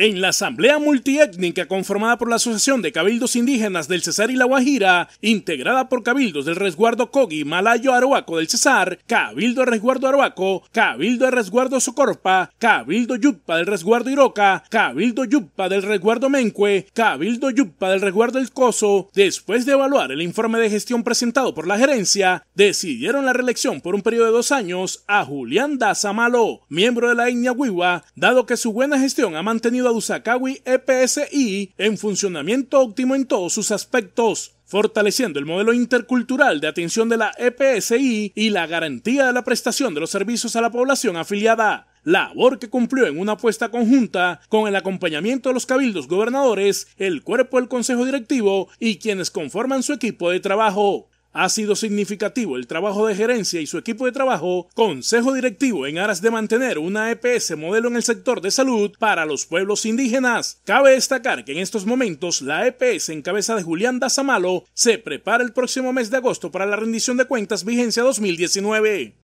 En la Asamblea Multiétnica conformada por la Asociación de Cabildos Indígenas del Cesar y la Guajira, integrada por cabildos del Resguardo Cogi, Malayo Aruaco del Cesar, Cabildo Resguardo Aruaco, Cabildo de Resguardo Socorpa, Cabildo Yupa del Resguardo Iroca, Cabildo Yupa del Resguardo Mencue, Cabildo Yupa del Resguardo El Coso, después de evaluar el informe de gestión presentado por la gerencia, decidieron la reelección por un periodo de dos años a Julián Daza Malo, miembro de la etnia Huiwa, dado que su buena gestión ha mantenido la Usakawi EPSI en funcionamiento óptimo en todos sus aspectos fortaleciendo el modelo intercultural de atención de la EPSI y la garantía de la prestación de los servicios a la población afiliada labor que cumplió en una apuesta conjunta con el acompañamiento de los cabildos gobernadores, el cuerpo del Consejo Directivo y quienes conforman su equipo de trabajo. Ha sido significativo el trabajo de gerencia y su equipo de trabajo, consejo directivo en aras de mantener una EPS modelo en el sector de salud para los pueblos indígenas. Cabe destacar que en estos momentos la EPS en cabeza de Julián Dazamalo se prepara el próximo mes de agosto para la rendición de cuentas vigencia 2019.